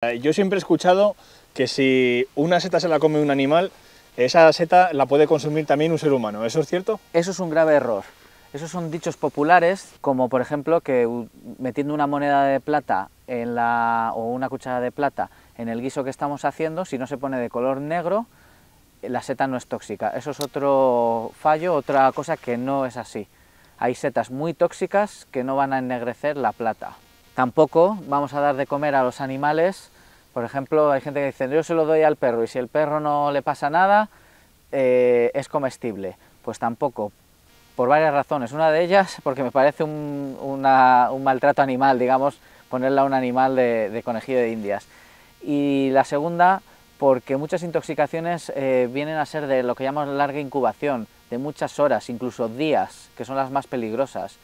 Eh, yo siempre he escuchado que si una seta se la come un animal, esa seta la puede consumir también un ser humano. ¿Eso es cierto? Eso es un grave error. Esos son dichos populares, como por ejemplo que metiendo una moneda de plata o una cuchara de plata en el guiso que estamos haciendo, si no se pone de color negro, la seta no es tóxica. Eso es otro fallo, otra cosa que no es así. Hay setas muy tóxicas que no van a ennegrecer la plata. Tampoco vamos a dar de comer a los animales. Por ejemplo, hay gente que dice, yo se lo doy al perro y si el perro no le pasa nada, eh, es comestible. Pues tampoco, por varias razones. Una de ellas, porque me parece un, maltrato animal, digamos, ponerle a un animal de, conejillo de indias. Y la segunda, porque muchas intoxicaciones eh, vienen a ser de lo que llamamos larga incubación, de muchas horas, incluso días, que son las más peligrosas.